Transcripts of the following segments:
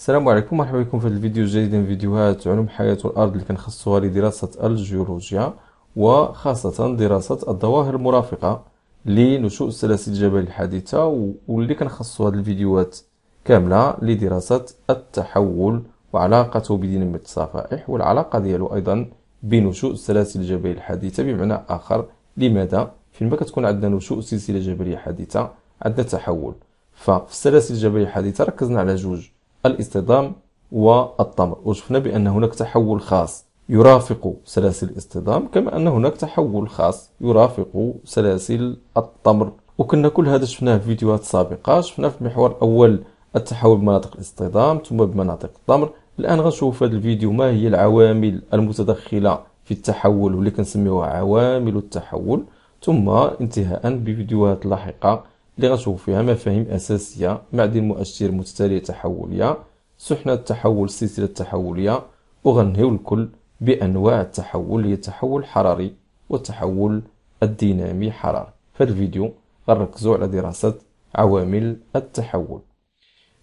السلام عليكم مرحبا بكم في الفيديو الجديد من فيديوهات علوم حياة الأرض اللي كنخصصوها لدراسة الجيولوجيا وخاصة دراسة الظواهر المرافقة لنشوء السلاسل الجبلية الحديثة واللي كنخصصوا هذه الفيديوهات كاملة لدراسة التحول وعلاقته بدينامية الصفائح والعلاقة ديالو أيضا بنشوء السلاسل الجبلية الحديثة بمعنى آخر لماذا فيما كتكون عندنا نشوء سلسلة جبلية حديثة عندنا تحول ففي السلاسل الجبلية الحديثة ركزنا على جوج الاصطدام والطمر وشفنا بأن هناك تحول خاص يرافق سلاسل الاصطدام كما أن هناك تحول خاص يرافق سلاسل الطمر وكنا كل هذا شفناه في فيديوهات سابقة شفنا في المحور الأول التحول بمناطق الاصطدام ثم بمناطق الطمر الآن غنشوف في هذا الفيديو ما هي العوامل المتدخلة في التحول واللي كنسميوها عوامل التحول ثم انتهاء بفيديوهات لاحقة اللي غنشوف فيها مفاهيم أساسية معدن مؤشر متتالية تحولية سحنة التحول السلسله التحوليه وغنهيو الكل بأنواع التحول هي التحول الحراري والتحول الدينامي حراري في هذا الفيديو غنركزو على دراسة عوامل التحول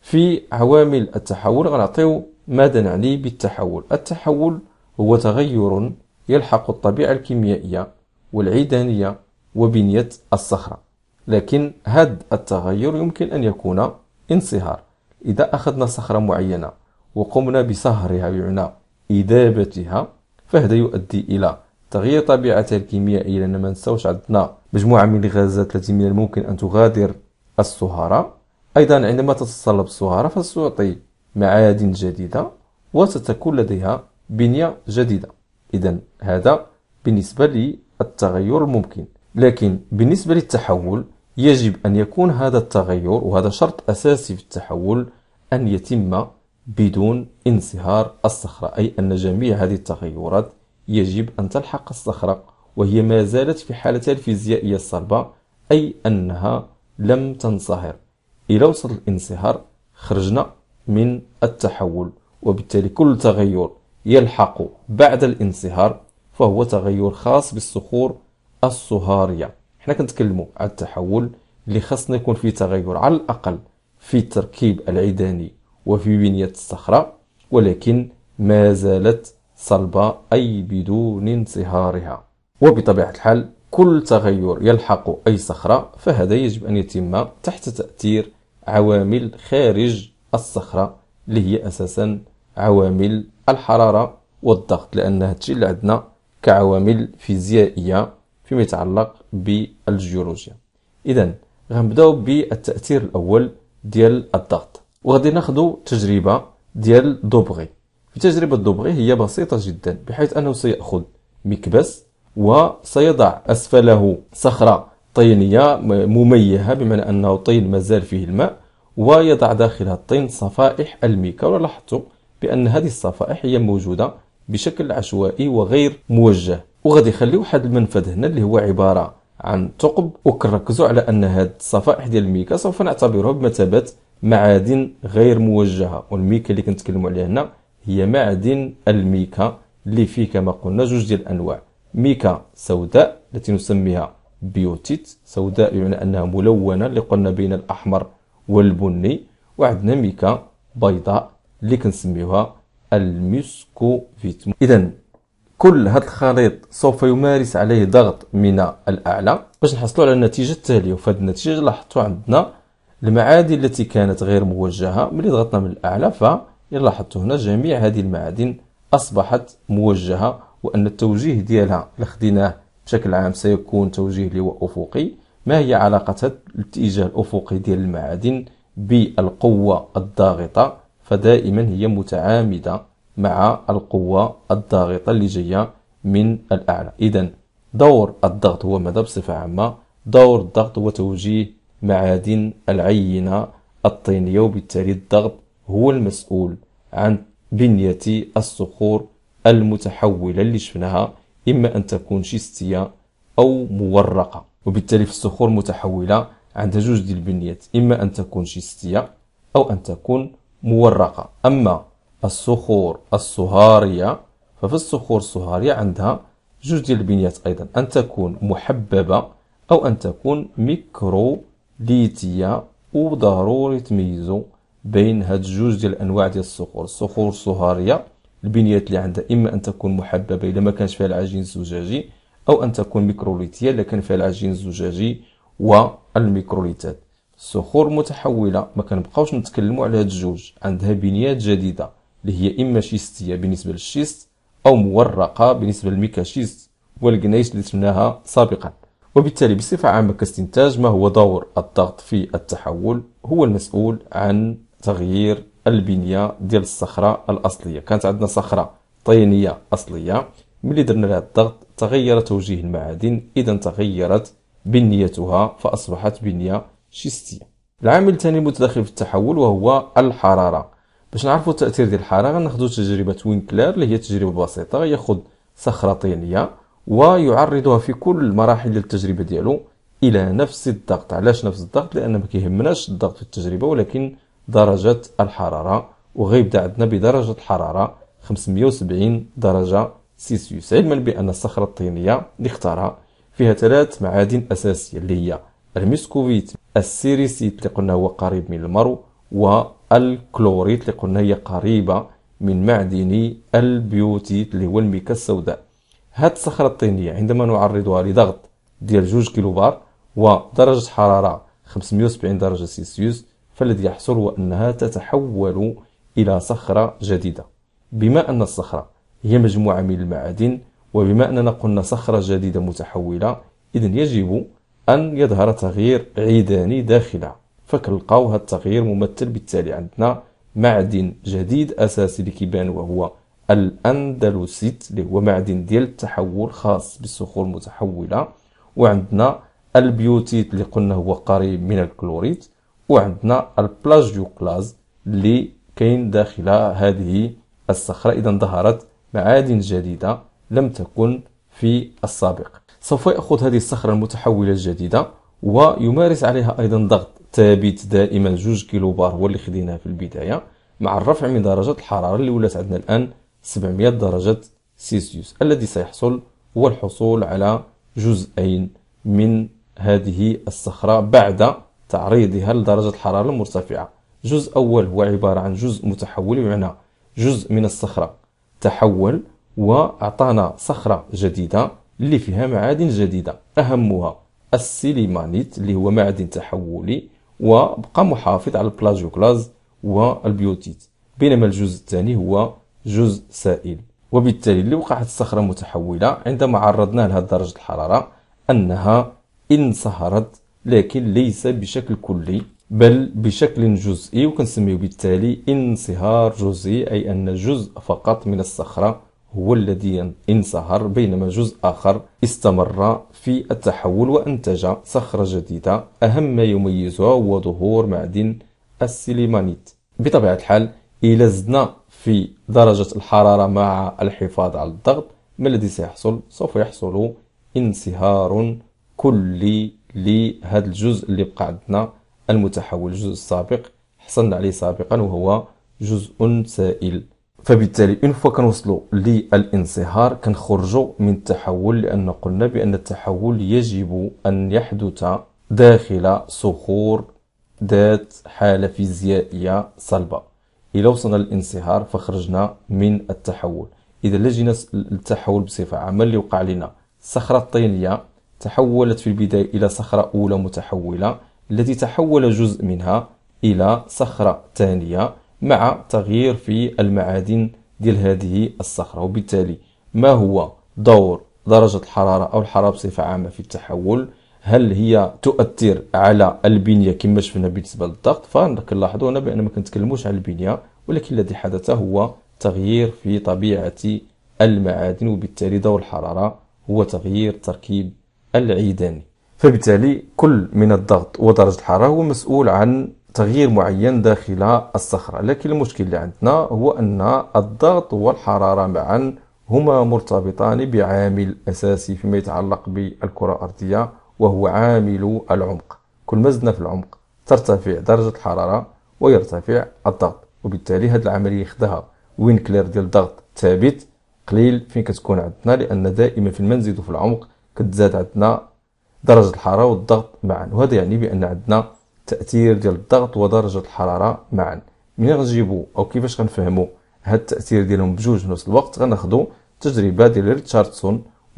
في عوامل التحول غنعطيو ماذا نعني بالتحول التحول هو تغير يلحق الطبيعة الكيميائية والعيدانية وبنية الصخرة لكن هذا التغير يمكن أن يكون انصهار إذا أخذنا صخرة معينة وقمنا بصهرها بمعنى إذابتها فهذا يؤدي إلى تغيير طبيعتها الكيميائية لأن ما نساوش عندنا مجموعة من الغازات التي من الممكن أن تغادر الصهارة أيضا عندما تتصلب الصهارة فستعطي معادن جديدة وستكون لديها بنية جديدة إذا هذا بالنسبة للتغير الممكن لكن بالنسبة للتحول يجب أن يكون هذا التغير وهذا شرط أساسي في التحول أن يتم بدون انصهار الصخرة أي أن جميع هذه التغيرات يجب أن تلحق الصخرة وهي ما زالت في حالتها الفيزيائية الصلبة أي أنها لم تنصهر إلى وصل الانصهار خرجنا من التحول وبالتالي كل تغير يلحق بعد الانصهار فهو تغير خاص بالصخور الصهارية حنا كنتكلموا على التحول اللي خاصنا يكون فيه تغير على الاقل في التركيب العيداني وفي بنيه الصخره ولكن ما زالت صلبه اي بدون انصهارها وبطبيعه الحال كل تغير يلحق اي صخره فهذا يجب ان يتم تحت تاثير عوامل خارج الصخره اللي هي اساسا عوامل الحراره والضغط لان هادشي اللي عندنا كعوامل فيزيائيه فيما يتعلق بالجيولوجيا اذا غنبداو بالتاثير الاول ديال الضغط وغادي ناخذ تجربه ديال دوبغي في تجربه دوبغي هي بسيطه جدا بحيث انه سياخذ مكبس وسيضع اسفله صخره طينيه مميهه بمعنى انه طين مازال فيه الماء ويضع داخلها الطين صفائح الميكا ولاحظتم بان هذه الصفائح هي موجوده بشكل عشوائي وغير موجه وغادي يخليو واحد المنفذ هنا اللي هو عباره عن ثقب وكنركزوا على ان هاد الصفائح ديال الميكا سوف نعتبرها بمثابه معادن غير موجهه والميكا اللي كنتكلموا عليها هنا هي معدن الميكا اللي فيه كما قلنا جوج ديال الانواع ميكا سوداء التي نسميها بيوتيت سوداء بمعنى انها ملونه اللي قلنا بين الاحمر والبني وعندنا ميكا بيضاء اللي كنسميوها الميسكوفيت اذا كل هذا الخليط سوف يمارس عليه ضغط من الأعلى باش نحصلوا على النتيجة التالية وفي هذه النتيجة لاحظتوا عندنا المعادن التي كانت غير موجهة ملي ضغطنا من الأعلى لاحظتوا هنا جميع هذه المعادن أصبحت موجهة وأن التوجيه ديالها لخديناه بشكل عام سيكون توجيه لواء أفقي ما هي علاقة الاتجاه الأفقي ديال المعادن بالقوة الضاغطة فدائما هي متعامدة مع القوة الضاغطة اللي جاية من الأعلى إذا دور الضغط هو ماذا بصفة عامة دور الضغط هو توجيه معادن العينة الطينية وبالتالي الضغط هو المسؤول عن بنية الصخور المتحولة اللي شفناها إما أن تكون شستية أو مورقة وبالتالي في الصخور المتحولة عندها جوج ديال البنيات إما أن تكون شستية أو أن تكون مورقة أما الصخور الصهارية ففي الصخور الصهارية عندها جوج ديال البنيات أيضا أن تكون محببة أو أن تكون ميكروليتية وضروري تميزوا بين هاد جوج ديال الأنواع ديال الصخور الصخور الصهارية البنيات اللي عندها إما أن تكون محببة إلا ما كانش فيها العجين الزجاجي أو أن تكون ميكروليتية إلا كان فيها العجين الزجاجي والميكروليتات الصخور متحولة ما كنبقاوش نتكلموا على هاد الجوج عندها بنيات جديدة اللي هي إما شيستية بالنسبة للشيست أو مورقة بالنسبة للميكاشيست والجنيش اللي سمناها سابقا وبالتالي بصفة عامة كاستنتاج ما هو دور الضغط في التحول هو المسؤول عن تغيير البنية ديال الصخرة الأصلية كانت عندنا صخرة طينية أصلية ملي درنا لها الضغط تغير توجيه المعادن إذا تغيرت بنيتها فأصبحت بنية شيستية العامل الثاني المتدخل في التحول وهو الحرارة باش نعرفوا التاثير ديال الحراره غناخذوا تجربه وينكلر اللي هي تجربه بسيطه ياخذ صخره طينيه ويعرضها في كل مراحل ديال التجربه ديالو الى نفس الضغط علاش نفس الضغط لان ما كيهمناش الضغط في التجربه ولكن درجه الحراره وغيبدا عندنا بدرجه الحراره 570 درجه سيسيوس علما بان الصخره الطينيه اللي اختارها فيها ثلاث معادن اساسيه اللي هي المسكوفيت السيريسيت اللي قلنا هو قريب من المرو و الكلوريت اللي قلنا هي قريبة من معدن البيوتيت اللي هو الميكا السوداء هاد الصخرة الطينية عندما نعرضها لضغط ديال 2 كيلو بار ودرجة حرارة 570 درجة سيسيوس فالذي يحصل هو أنها تتحول إلى صخرة جديدة بما أن الصخرة هي مجموعة من المعادن وبما أننا قلنا صخرة جديدة متحولة اذا يجب أن يظهر تغيير عيداني داخلها فكنلقاو هاد التغيير ممثل بالتالي عندنا معدن جديد اساسي اللي كيبان وهو الاندلسيت اللي هو معدن ديال التحول خاص بالصخور المتحوله وعندنا البيوتيت اللي قلنا هو قريب من الكلوريت وعندنا البلاجيوكلاز اللي كاين داخل هذه الصخره اذا ظهرت معادن جديده لم تكن في السابق سوف ياخذ هذه الصخره المتحوله الجديده ويمارس عليها ايضا ضغط ثابت دائما جوج كيلو بار هو اللي خديناه في البداية مع الرفع من درجة الحرارة اللي ولات عندنا الآن 700 درجة سيسيوس الذي سيحصل هو الحصول على جزئين من هذه الصخرة بعد تعريضها لدرجة الحرارة المرتفعة جزء أول هو عبارة عن جزء متحول بمعنى جزء من الصخرة تحول وأعطانا صخرة جديدة اللي فيها معادن جديدة أهمها السيليمانيت اللي هو معدن تحولي وبقى محافظ على البلاجيوكلاز والبيوتيت بينما الجزء الثاني هو جزء سائل وبالتالي اللي وقعت الصخرة متحولة عندما عرضناها لهذه درجة الحرارة أنها انصهرت لكن ليس بشكل كلي بل بشكل جزئي وكنسميه بالتالي انصهار جزئي أي أن جزء فقط من الصخرة هو الذي انصهر بينما جزء آخر استمر في التحول وأنتج صخرة جديدة أهم ما يميزها هو ظهور معدن السيليمانيت بطبيعة الحال إلى زدنا في درجة الحرارة مع الحفاظ على الضغط ما الذي سيحصل؟ سوف يحصل انصهار كلي لهذا الجزء اللي بقى عندنا المتحول الجزء السابق حصلنا عليه سابقا وهو جزء سائل فبالتالي اون فوا كنوصلوا للانصهار كنخرجوا من التحول لان قلنا بان التحول يجب ان يحدث داخل صخور ذات حالة فيزيائية صلبة إلى وصلنا للانصهار فخرجنا من التحول إذا لجينا التحول بصفة عامة اللي وقع لنا الصخرة الطينية تحولت في البداية إلى صخرة أولى متحولة التي تحول جزء منها إلى صخرة ثانية مع تغيير في المعادن ديال هذه الصخرة وبالتالي ما هو دور درجة الحرارة أو الحرارة بصفة عامة في التحول هل هي تؤثر على البنية كما شفنا بالنسبة للضغط فنلاحظوا هنا بأن ما كنتكلموش على البنية ولكن الذي حدث هو تغيير في طبيعة المعادن وبالتالي دور الحرارة هو تغيير تركيب العيداني فبالتالي كل من الضغط ودرجة الحرارة هو مسؤول عن تغيير معين داخل الصخرة لكن المشكل اللي عندنا هو أن الضغط والحرارة معا هما مرتبطان بعامل أساسي فيما يتعلق بالكرة الأرضية وهو عامل العمق كل ما زدنا في العمق ترتفع درجة الحرارة ويرتفع الضغط وبالتالي هذه العملية خدها وين كلير ديال الضغط ثابت قليل فين كتكون عندنا لأن دائما في المنزل وفي العمق كتزاد عندنا درجة الحرارة والضغط معا وهذا يعني بأن عندنا التاثير ديال الضغط ودرجه الحراره معا ملي غنجيبو او كيفاش غنفهمو هاد التاثير ديالهم بجوج في نفس الوقت غناخدو تجربه ديال ريتشاردسون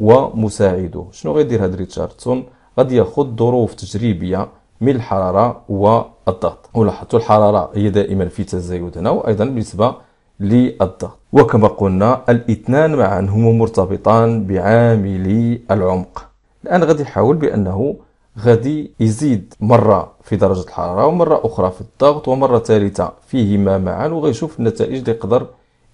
ومساعده شنو غيدير هاد ريتشاردسون غادي ياخد ظروف تجريبيه من الحراره والضغط ولاحظتوا الحراره هي دائما في تزايد هنا وايضا بالنسبه للضغط وكما قلنا الاثنان معا هما مرتبطان بعامل العمق الان غادي نحاول بانه غادي يزيد مره في درجه الحراره ومره اخرى في الضغط ومره ثالثه فيهما معا وغيشوف النتائج اللي يقدر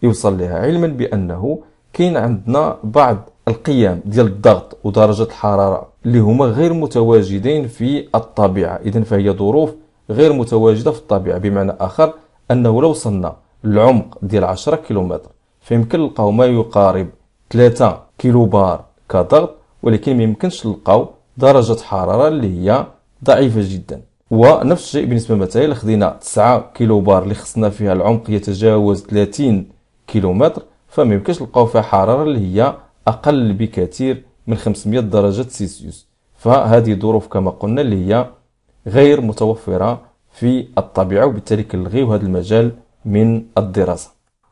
يوصل لها علما بانه كاين عندنا بعض القيم ديال الضغط ودرجه الحراره اللي هما غير متواجدين في الطبيعه اذا فهي ظروف غير متواجده في الطبيعه بمعنى اخر انه لو وصلنا للعمق ديال 10 كيلومتر فيمكن نلقاو ما يقارب 3 كيلو بار كضغط ولكن ما يمكنش نلقاو درجة حرارة اللي هي ضعيفة جدا ونفس الشيء بالنسبة مثلا إلا خدينا 9 كيلو بار اللي خصنا فيها العمق يتجاوز 30 كيلومتر فما يمكنش نلقاو فيها حرارة اللي هي أقل بكثير من 500 درجة سيسيوس فهذه ظروف كما قلنا اللي هي غير متوفرة في الطبيعة وبالتالي كنلغيو هذا المجال من الدراسة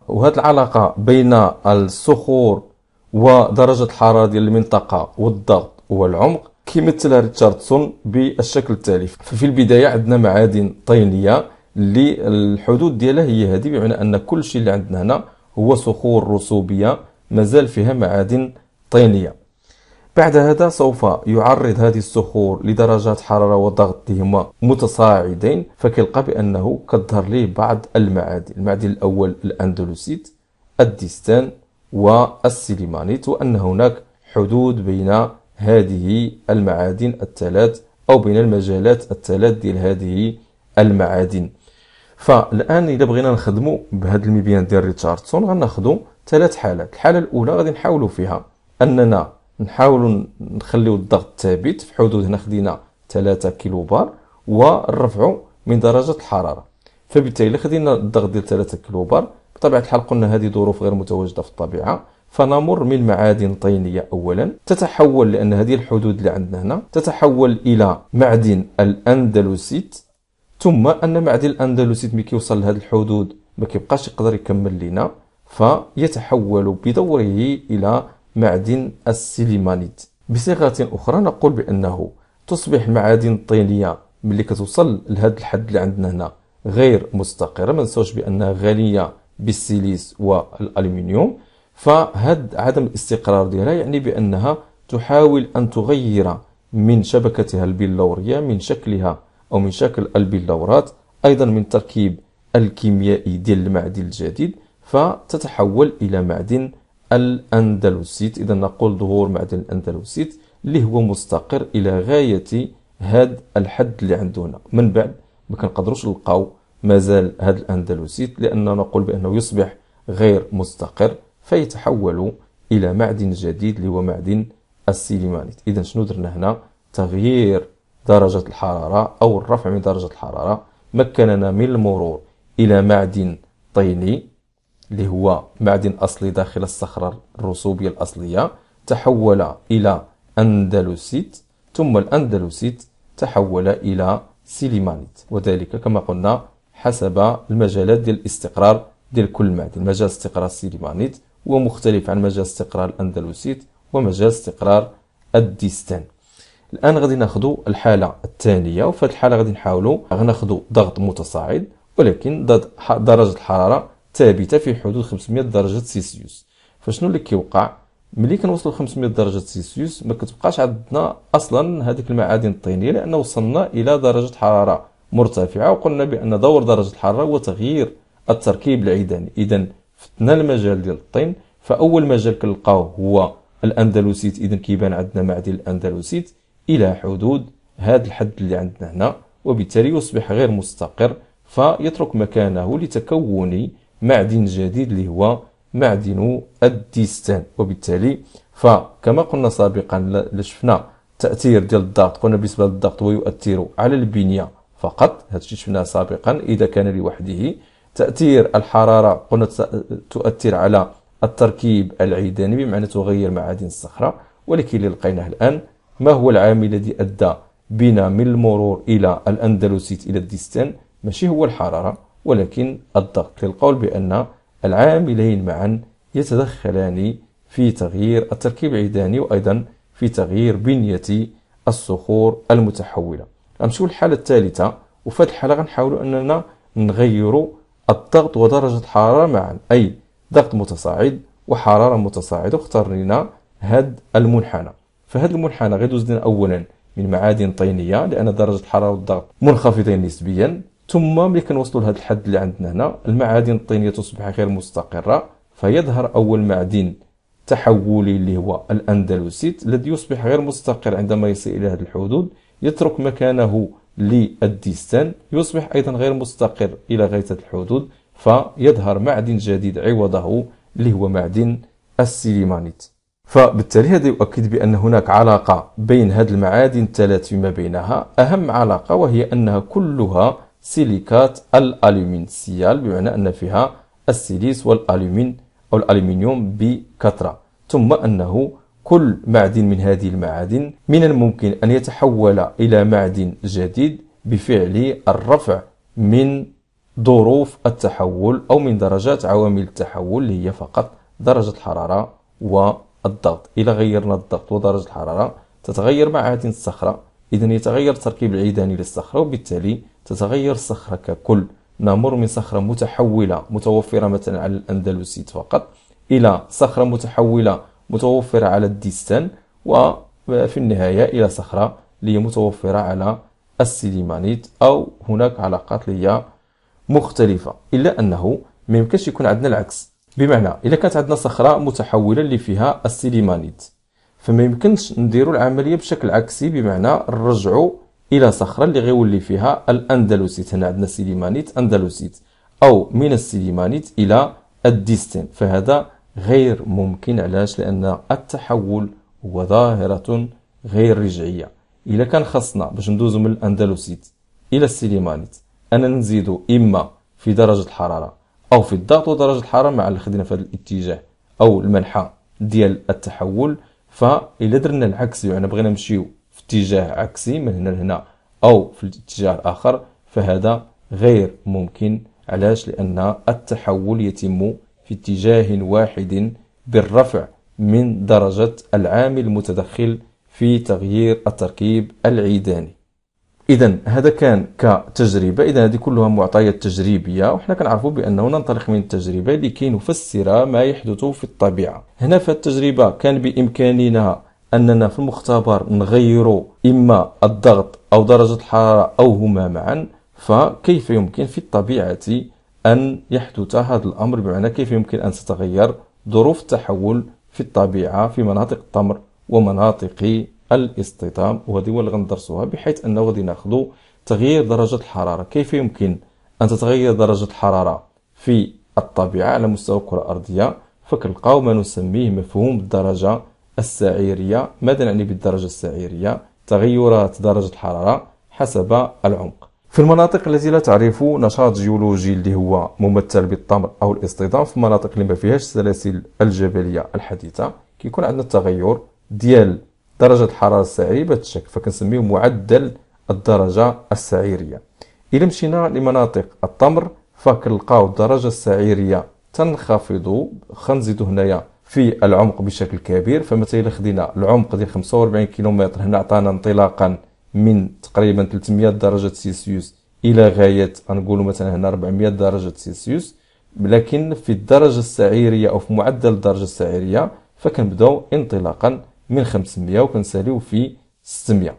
وهذه العلاقة بين الصخور ودرجة الحرارة ديال المنطقة والضغط والعمق كيمثلها ريتشاردسون بالشكل التالي ففي البدايه عندنا معادن طينيه اللي الحدود ديالها هي هذه بمعنى ان كل شيء اللي عندنا هنا هو صخور رسوبيه مازال فيها معادن طينيه بعد هذا سوف يعرض هذه الصخور لدرجات حرارة وضغطهما متصاعدين فكيلقى بأنه كظهر ليه بعض المعادن المعدن الأول الأندلسيت الديستان والسيليمانيت وأن هناك حدود بين هذه المعادن الثلاث أو بين المجالات الثلاث ديال هذه المعادن فالآن إذا بغينا نخدموا بهذا المبيان ديال ريتشاردسون غناخذوا ثلاث حالات الحالة الأولى غادي نحاولوا فيها أننا نحاولوا نخليو الضغط ثابت في حدود هنا خدينا 3 كيلو بار ونرفعوا من درجة الحرارة فبالتالي خدينا الضغط ديال 3 كيلو بار بطبيعة الحال قلنا هذه ظروف غير متواجدة في الطبيعة فنمر من معادن طينية أولا تتحول لأن هذه الحدود اللي عندنا هنا تتحول إلى معدن الأندلسيت ثم أن معدن الأندلسيت ملي كيوصل لهذ الحدود ما كيبقاش يقدر يكمل لنا فيتحول بدوره إلى معدن السيليمانيت بصيغة أخرى نقول بأنه تصبح المعادن الطينية ملي كتوصل لهذا الحد اللي عندنا هنا غير مستقرة ما بأنها غنية بالسيليس والألمنيوم فهاد عدم الاستقرار ديالها يعني بأنها تحاول أن تغير من شبكتها البلورية من شكلها أو من شكل البلورات أيضا من تركيب الكيميائي ديال المعدن الجديد فتتحول إلى معدن الأندلسيت إذا نقول ظهور معدن الأندلسيت اللي هو مستقر إلى غاية هاد الحد اللي عندنا من بعد ما كنقدروش نلقاو مازال هاد الأندلسيت لأننا نقول بأنه يصبح غير مستقر فيتحول الى معدن جديد اللي هو معدن السيليمانيت اذا شنو درنا هنا تغيير درجة الحرارة أو الرفع من درجة الحرارة مكننا من المرور إلى معدن طيني اللي هو معدن أصلي داخل الصخرة الرسوبية الأصلية تحول إلى أندلسيت ثم الأندلسيت تحول إلى سيليمانيت وذلك كما قلنا حسب المجالات ديال الاستقرار ديال كل معدن مجال استقرار السيليمانيت ومختلف عن مجال استقرار الأندلسيت ومجال استقرار الديستان الآن غادي ناخذ الحالة الثانية وفي هذه الحالة غادي نحاولوا غناخذ ضغط متصاعد ولكن درجة الحرارة ثابتة في حدود 500 درجة سيسيوس فشنو اللي كيوقع ملي كنوصلوا 500 درجة سيسيوس ما كتبقاش عندنا أصلا هذيك المعادن الطينية لأن وصلنا إلى درجة حرارة مرتفعة وقلنا بأن دور درجة الحرارة هو تغيير التركيب العيداني إذا فتنا المجال ديال الطين فاول مجال كنلقاوه هو الاندلسيت اذا كيبان عندنا معدن الاندلسيت الى حدود هذا الحد اللي عندنا هنا وبالتالي يصبح غير مستقر فيترك مكانه لتكون معدن جديد اللي هو معدن الديستان وبالتالي فكما قلنا سابقا شفنا التاثير ديال الضغط قلنا بالنسبه للضغط هو يؤثر على البنيه فقط هذا الشيء شفناه سابقا اذا كان لوحده تأثير الحرارة قلنا تؤثر على التركيب العيداني بمعنى تغير معادن الصخرة ولكن اللي لقيناه الآن ما هو العامل الذي أدى بنا من المرور إلى الأندلسيت إلى الديستان ماشي هو الحرارة ولكن الضغط للقول بأن العاملين معا يتدخلان في تغيير التركيب العيداني وأيضا في تغيير بنية الصخور المتحولة غنمشيو للحالة الثالثة وفي هذه الحالة غنحاولوا أننا نغيروا الضغط ودرجة حرارة معا أي ضغط متصاعد وحرارة متصاعدة اختار لنا هاد المنحنى فهاد المنحنى غيدوز لنا أولا من معادن طينية لأن درجة الحرارة والضغط منخفضين نسبيا ثم ملي كنوصلوا لهذا الحد اللي عندنا هنا المعادن الطينية تصبح غير مستقرة فيظهر أول معدن تحولي اللي هو الأندلسيت الذي يصبح غير مستقر عندما يصل إلى هذه الحدود يترك مكانه للديستان يصبح أيضا غير مستقر إلى غاية الحدود فيظهر معدن جديد عوضه اللي هو معدن السيليمانيت فبالتالي هذا يؤكد بأن هناك علاقة بين هذه المعادن الثلاث فيما بينها أهم علاقة وهي أنها كلها سيليكات الألومين سيال بمعنى أن فيها السيليس والألومين أو الألومنيوم بكثرة ثم أنه كل معدن من هذه المعادن من الممكن أن يتحول إلى معدن جديد بفعل الرفع من ظروف التحول أو من درجات عوامل التحول اللي هي فقط درجة الحرارة والضغط إذا غيرنا الضغط ودرجة الحرارة تتغير معادن الصخرة إذا يتغير التركيب العيداني للصخرة وبالتالي تتغير الصخرة ككل نمر من صخرة متحولة متوفرة مثلا على الأندلسيت فقط إلى صخرة متحولة متوفرة على الديستان وفي النهاية إلى صخرة اللي هي متوفرة على السيليمانيت أو هناك علاقات اللي هي مختلفة إلا أنه ما يمكنش يكون عندنا العكس بمعنى إذا كانت عندنا صخرة متحولة اللي فيها السيليمانيت فما يمكنش نديروا العملية بشكل عكسي بمعنى نرجعوا إلى صخرة اللي غيولي فيها الأندلسيت هنا عندنا سيليمانيت أندلسيت أو من السيليمانيت إلى الديستين فهذا غير ممكن علاش لان التحول هو ظاهره غير رجعيه الا كان خاصنا باش ندوزو من الاندلسيت الى السليمانيت انا نزيدو اما في درجه الحراره او في الضغط ودرجه الحراره مع اللي خدينا في هذا الاتجاه او المنحى ديال التحول فإذا درنا العكس يعني بغينا نمشيو في اتجاه عكسي من هنا لهنا او في الاتجاه الاخر فهذا غير ممكن علاش لان التحول يتم في اتجاه واحد بالرفع من درجة العامل المتدخل في تغيير التركيب العيداني إذا هذا كان كتجربة إذا هذه كلها معطيات تجريبية وحنا كنعرفوا بأنه ننطلق من التجربة لكي نفسر ما يحدث في الطبيعة هنا في التجربة كان بإمكاننا أننا في المختبر نغير إما الضغط أو درجة الحرارة أو هما معا فكيف يمكن في الطبيعة أن يحدث هذا الأمر بمعنى كيف يمكن أن تتغير ظروف التحول في الطبيعة في مناطق التمر ومناطق الاصطدام وهذه هو اللي غندرسوها بحيث أنه غادي ناخذ تغيير درجة الحرارة كيف يمكن أن تتغير درجة الحرارة في الطبيعة على مستوى الكرة الأرضية فكنلقاو ما نسميه مفهوم الدرجة السعيرية ماذا نعني بالدرجة السعيرية تغيرات درجة الحرارة حسب العمق في المناطق التي لا تعرف نشاط جيولوجي اللي هو ممثل بالطمر او الاصطدام في المناطق اللي ما فيهاش السلاسل الجبليه الحديثه كيكون عندنا التغير ديال درجه الحراره السعيريه بهذا الشكل فكنسميه معدل الدرجه السعيريه الا مشينا لمناطق الطمر فكنلقاو الدرجه السعيريه تنخفض خنزيدو هنايا في العمق بشكل كبير فمثلا خدينا العمق ديال 45 كيلومتر هنا عطانا انطلاقا من تقريبا 300 درجة سيلسيوس إلى غاية نقول مثلا هنا 400 درجة سيلسيوس لكن في الدرجة السعيرية أو في معدل الدرجة السعيرية فكنبداو انطلاقا من 500 وكنساليو في 600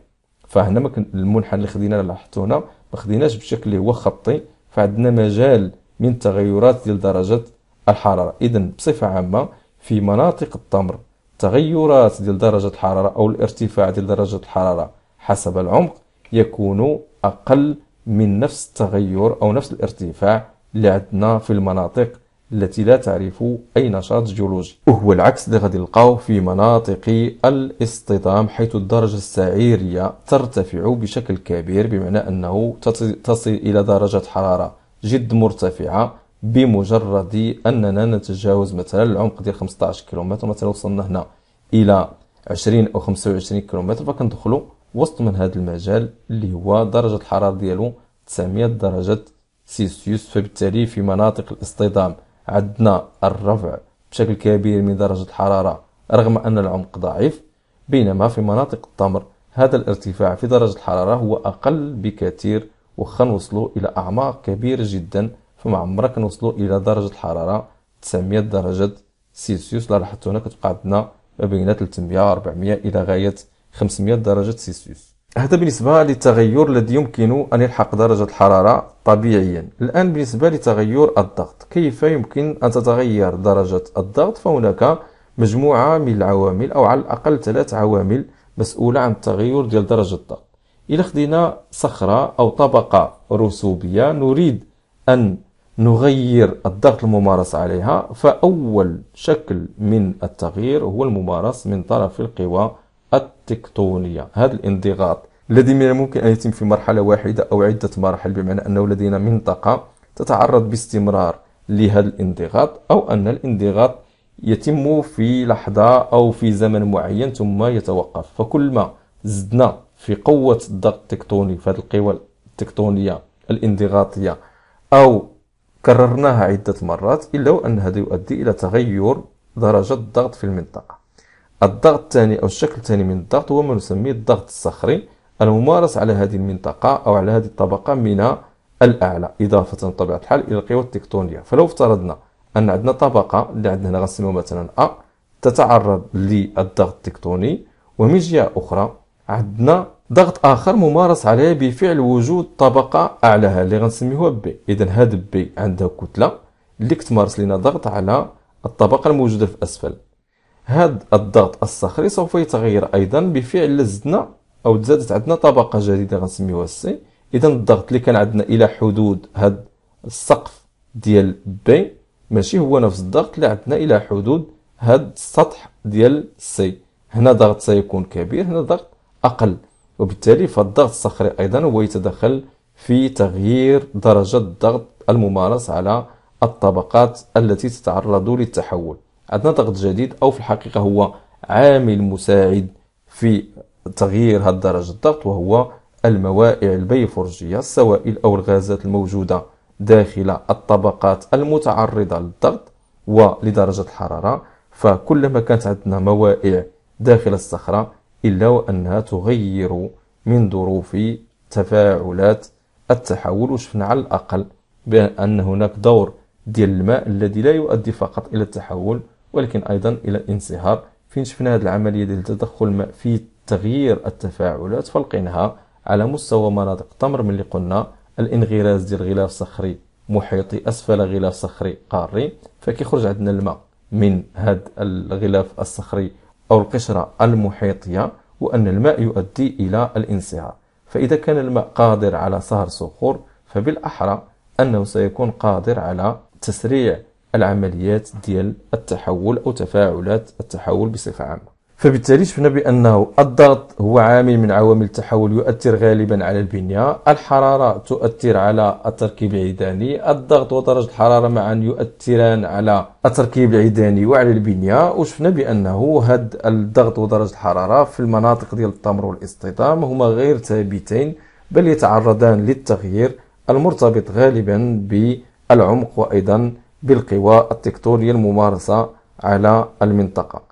فهنا ما المنحنى اللي خدينا لاحظتونا هنا ما خديناش بشكل اللي هو خطي فعندنا مجال من التغيرات ديال درجة الحرارة إذا بصفة عامة في مناطق التمر تغيرات ديال درجة الحرارة أو الارتفاع ديال درجة الحرارة حسب العمق يكون أقل من نفس التغير أو نفس الارتفاع اللي عندنا في المناطق التي لا تعرف أي نشاط جيولوجي وهو العكس اللي غادي نلقاوه في مناطق الاصطدام حيث الدرجة السعيرية ترتفع بشكل كبير بمعنى أنه تصل إلى درجة حرارة جد مرتفعة بمجرد أننا نتجاوز مثلا العمق ديال 15 كيلومتر مثلا وصلنا هنا إلى 20 أو 25 كيلومتر فكندخلوا وسط من هذا المجال اللي هو درجة الحرارة ديالو 900 درجة سيسيوس فبالتالي في مناطق الاصطدام عندنا الرفع بشكل كبير من درجة الحرارة رغم أن العمق ضعيف بينما في مناطق التمر هذا الارتفاع في درجة الحرارة هو أقل بكثير وخا نوصلوا إلى أعماق كبيرة جدا فما عمرك نوصلوا إلى درجة الحرارة 900 درجة سيسيوس لاحظتو هنا كتبقى عندنا ما بين 300 400 إلى غاية 500 درجة سيسيوس هذا بالنسبة للتغير الذي يمكن أن يلحق درجة الحرارة طبيعيا الآن بالنسبة لتغير الضغط كيف يمكن أن تتغير درجة الضغط فهناك مجموعة من العوامل أو على الأقل ثلاث عوامل مسؤولة عن التغير ديال درجة الضغط إذا خدينا صخرة أو طبقة رسوبية نريد أن نغير الضغط الممارس عليها فأول شكل من التغيير هو الممارس من طرف القوى التكتونية هذا الانضغاط الذي من الممكن أن يتم في مرحلة واحدة أو عدة مراحل بمعنى أنه لدينا منطقة تتعرض باستمرار لهذا الانضغاط أو أن الانضغاط يتم في لحظة أو في زمن معين ثم يتوقف فكلما زدنا في قوة الضغط التكتوني في هذه القوى التكتونية الانضغاطية أو كررناها عدة مرات إلا أن هذا يؤدي إلى تغير درجة الضغط في المنطقة الضغط الثاني أو الشكل الثاني من الضغط هو ما نسميه الضغط الصخري الممارس على هذه المنطقة أو على هذه الطبقة من الأعلى إضافة بطبيعة الحال إلى القوى التكتونية فلو افترضنا أن عندنا طبقة اللي عندنا هنا غنسميوها مثلا أ تتعرض للضغط التكتوني ومن جهة أخرى عندنا ضغط آخر ممارس عليه بفعل وجود طبقة أعلاها اللي غنسميوها بي إذا هذا بي عندها كتلة اللي كتمارس لنا ضغط على الطبقة الموجودة في أسفل هذا الضغط الصخري سوف يتغير ايضا بفعل زدنا او تزادت عندنا طبقه جديده غنسميوها السي اذا الضغط اللي كان عندنا الى حدود هذا السقف ديال بي ماشي هو نفس الضغط اللي عندنا الى حدود هذا السطح ديال سي هنا ضغط سيكون كبير هنا ضغط اقل وبالتالي فالضغط الصخري ايضا هو يتدخل في تغيير درجه الضغط الممارس على الطبقات التي تتعرض للتحول عندنا ضغط جديد أو في الحقيقة هو عامل مساعد في تغيير هذه درجة الضغط وهو الموائع البيفورجية السوائل أو الغازات الموجودة داخل الطبقات المتعرضة للضغط ولدرجة الحرارة فكلما كانت عندنا موائع داخل الصخرة إلا وأنها تغير من ظروف تفاعلات التحول وشفنا على الأقل بأن هناك دور ديال الماء الذي لا يؤدي فقط إلى التحول ولكن أيضا إلى الانصهار فين شفنا هذه العملية ديال التدخل الماء في تغيير التفاعلات فلقيناها على مستوى مناطق التمر ملي قلنا الانغراز ديال غلاف صخري محيطي أسفل غلاف صخري قاري فكيخرج عندنا الماء من هذا الغلاف الصخري أو القشرة المحيطية وأن الماء يؤدي إلى الانصهار فإذا كان الماء قادر على صهر صخور فبالأحرى أنه سيكون قادر على تسريع العمليات ديال التحول أو تفاعلات التحول بصفة عامة فبالتالي شفنا بأنه الضغط هو عامل من عوامل التحول يؤثر غالبا على البنية الحرارة تؤثر على التركيب العيداني الضغط ودرجة الحرارة معا يؤثران على التركيب العيداني وعلى البنية وشفنا بأنه هاد الضغط ودرجة الحرارة في المناطق ديال التمر والاصطدام هما غير ثابتين بل يتعرضان للتغيير المرتبط غالبا بالعمق وأيضا بالقوى التكتونية الممارسة على المنطقة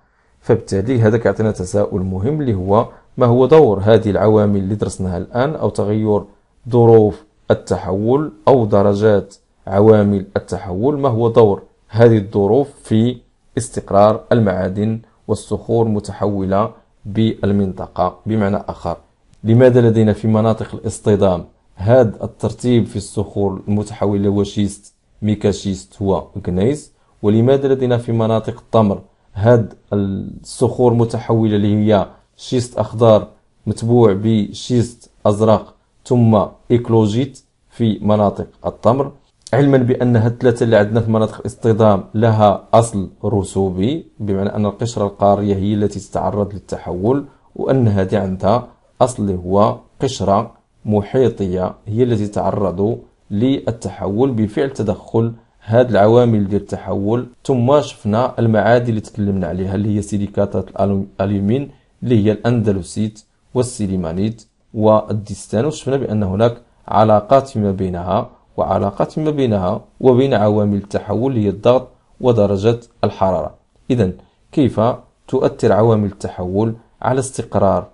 فبالتالي هذا كيعطينا تساؤل مهم اللي هو ما هو دور هذه العوامل اللي درسناها الآن أو تغير ظروف التحول أو درجات عوامل التحول ما هو دور هذه الظروف في استقرار المعادن والصخور المتحولة بالمنطقة بمعنى آخر لماذا لدينا في مناطق الاصطدام هذا الترتيب في الصخور المتحولة وشيست ميكاشيست هو غنيس ولماذا لدينا في مناطق التمر هاد الصخور متحولة اللي هي شيست أخضر متبوع بشيست أزرق ثم إيكلوجيت في مناطق التمر علما بأن هاد الثلاثة اللي عندنا في مناطق الاصطدام لها أصل رسوبي بمعنى أن القشرة القارية هي التي تتعرض للتحول وأن هذه عندها أصل هو قشرة محيطية هي التي تتعرض للتحول بفعل تدخل هاد العوامل ديال التحول ثم شفنا المعادن اللي تكلمنا عليها اللي هي سيليكات الالومين اللي هي الاندلسيت والسيليمانيت والديستان وشفنا بان هناك علاقات فيما بينها وعلاقات فيما بينها وبين عوامل التحول اللي هي الضغط ودرجة الحرارة إذا كيف تؤثر عوامل التحول على استقرار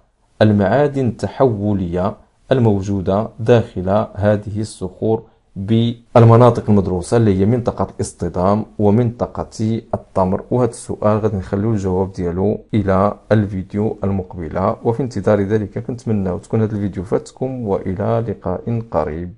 المعادن التحولية الموجودة داخل هذه الصخور بالمناطق المدروسة اللي هي منطقة الاصطدام ومنطقة التمر وهذا السؤال غادي نخليو الجواب ديالو إلى الفيديو المقبلة وفي انتظار ذلك كنتمناو تكون هذا الفيديو فاتكم وإلى لقاء قريب